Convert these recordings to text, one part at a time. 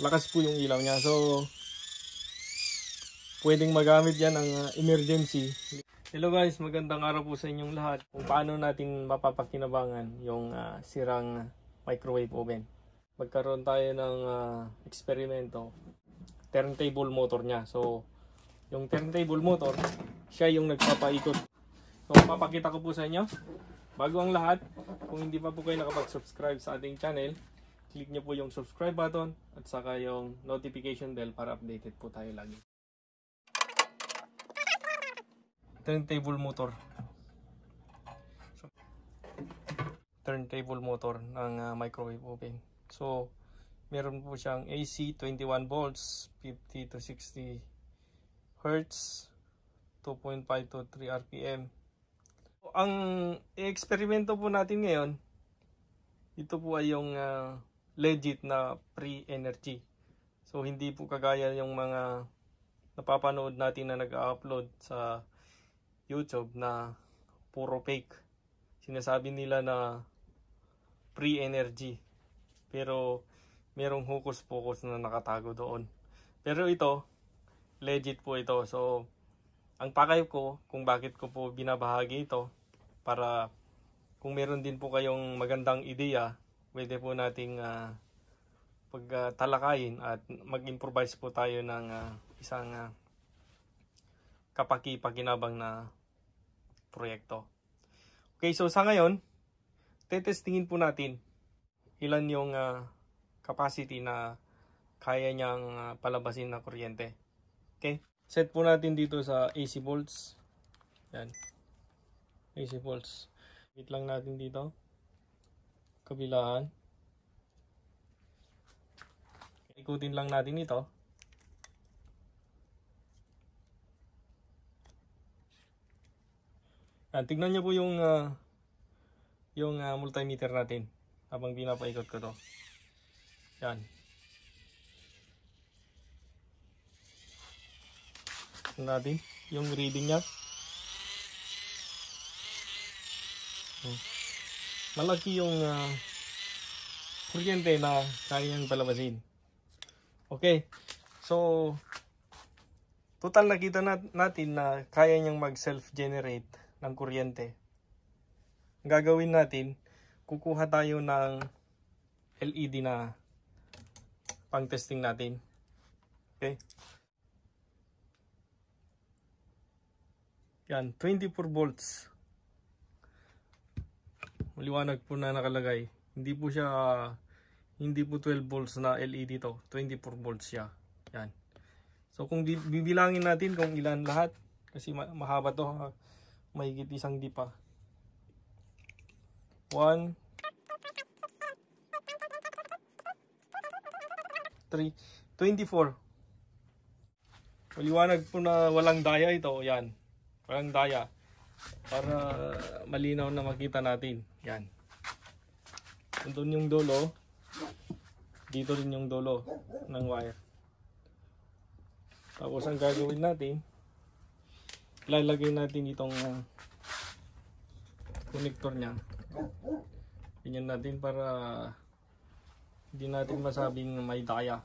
lakas po yung ilaw niya. So, pwedeng magamit yan ang uh, emergency. Hello guys, magandang araw po sa inyong lahat. Kung paano natin mapapakinabangan yung uh, sirang microwave oven. Magkaroon tayo ng uh, eksperimento. Turntable motor niya. So, yung turntable motor, siya yung nagpapaikot. So, papakita ko po sa inyo. Bago ang lahat, kung hindi pa po kayo nakapag-subscribe sa ating channel, click nyo po yung subscribe button at saka yung notification bell para updated po tayo lagi. Turntable motor. So, turntable motor ng uh, microwave oven. So, meron po siyang AC 21 volts, 50 to 60 hertz, 2.5 to 3 RPM. So, ang eksperimento po natin ngayon, ito po ay yung uh, legit na free energy. So hindi po kagaya yung mga napapanood natin na nag-upload sa YouTube na puro fake. Sinasabi nila na free energy. Pero merong hocus pokus na nakatago doon. Pero ito, legit po ito. So, ang pakay ko kung bakit ko po binabahagi ito para kung meron din po kayong magandang ideya pwede po nating uh, ah, pagtalakayin ah, uh, at mag-improvise po tayo ng uh, isang uh, kapaki-pakinabang na proyekto. Okay, so sa ngayon, tetestingin po natin ilan yung uh, capacity na kaya niyang uh, palabasin na kuryente. Okay? Set po natin dito sa AC volts. Yan. AC volts. Wait lang natin dito kabilaan. Ikutin lang natin ito. Yan, tignan nyo po yung uh, yung uh, multimeter natin habang pinapaikot ko to. Yan. natin yung reading niya. Hmm malaki yung uh, kuryente na kaya niyang palabasin. Okay. So, total nakita nat natin na kaya niyang mag self-generate ng kuryente. Ang gagawin natin, kukuha tayo ng LED na pang testing natin. Okay. Yan, 24 volts maliwanag po na nakalagay. Hindi po siya, hindi po 12 volts na LED to. 24 volts siya. Yan. So kung bibilangin natin kung ilan lahat, kasi ma mahaba to, ha? mahigit isang di pa 1, 3, 24. Maliwanag po na walang daya ito. Yan. Walang daya para malinaw na makita natin. Yan. Doon yung dulo. Dito rin yung dulo ng wire. Tapos ang gagawin natin, lalagay natin itong uh, connector niya. Ganyan natin para hindi natin masabing may daya.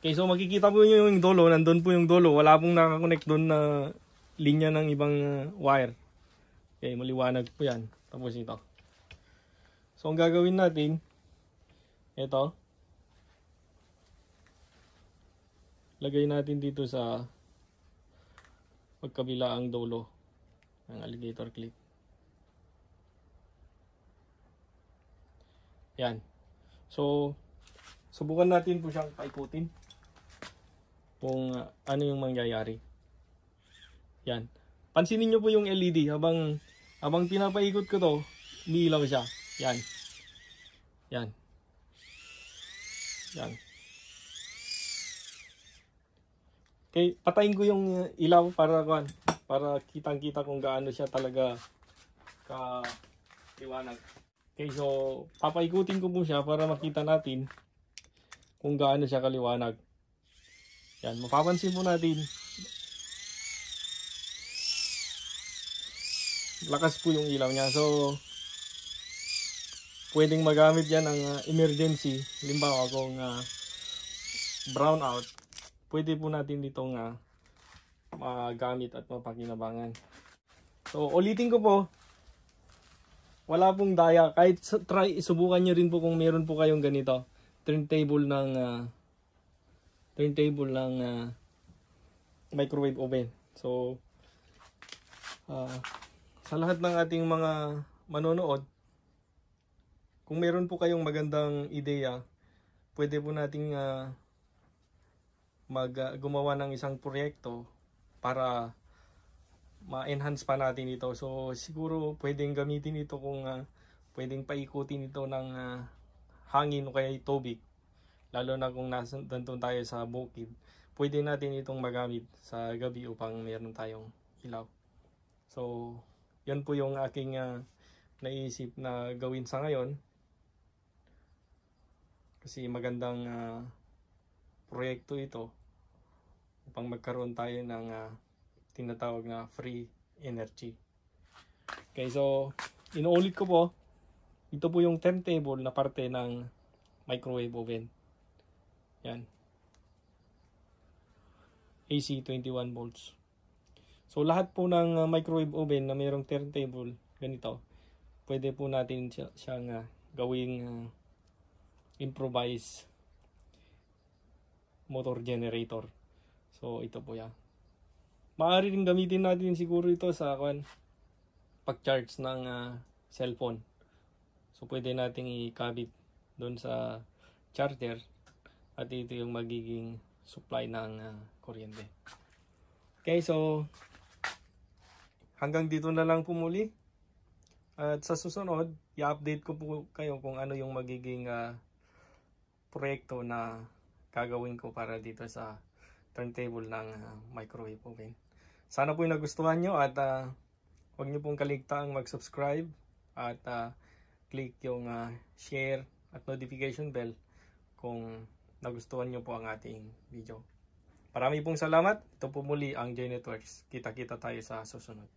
Okay, so makikita po nyo yung dolo. Nandun po yung dolo. Wala pong nakakonect doon na linya ng ibang uh, wire. Okay, maliwanag po yan. Tapos ito. So, ang gagawin natin, ito. Lagay natin dito sa pagkabila ang dolo ng alligator clip. Yan. So, subukan natin po siyang paikutin kung ah, ano yung mangyayari. Yan. Pansinin nyo po yung LED habang habang pinapaikot ko to, umiilaw siya. Yan. Yan. Yan. Okay, patayin ko yung ah, ilaw para kuan para kitang-kita kung gaano siya talaga ka liwanag. Okay, so papaikutin ko po siya para makita natin kung gaano siya kaliwanag. Yan, mapapansin po natin. Lakas po yung ilaw niya. So, pwedeng magamit yan ang uh, emergency. Limbawa kung uh, brown out, pwede po natin ditong uh, magamit at mapakinabangan. So, ulitin ko po. Wala pong daya. Kahit try, isubukan nyo rin po kung meron po kayong ganito. Turntable ng... Uh, turntable ng uh, microwave oven. So, uh, sa lahat ng ating mga manonood, kung meron po kayong magandang ideya, pwede po nating uh, mag uh, gumawa ng isang proyekto para ma-enhance pa natin ito. So siguro pwedeng gamitin ito kung uh, pwedeng paikutin ito ng uh, hangin o kaya tubig lalo na kung nasa, nandun tayo sa bukid, pwede natin itong magamit sa gabi upang meron tayong ilaw. So, yun po yung aking uh, naisip na gawin sa ngayon. Kasi magandang uh, proyekto ito upang magkaroon tayo ng uh, tinatawag na free energy. Okay, so inuulit ko po, ito po yung timetable na parte ng microwave oven. Yan. AC 21 volts. So lahat po ng uh, microwave oven na mayroong turntable ganito, pwede po natin siya, siyang uh, gawing uh, improvise motor generator. So ito po 'ya. Maaari rin gamitin natin siguro ito sa kan pag-charge ng uh, cellphone. So pwede nating ikabit doon sa charger at ito yung magiging supply ng uh, kuryente. Okay, so hanggang dito na lang pumuli. At sa susunod, i-update ko po kayo kung ano yung magiging uh, proyekto na gagawin ko para dito sa turntable ng uh, microwave oven. Sana po yung nagustuhan nyo at uh, huwag nyo pong kaligtaang mag-subscribe at uh, click yung uh, share at notification bell kung nagustuhan nyo po ang ating video. Marami pong salamat. Ito po muli ang J Networks. Kita-kita tayo sa susunod.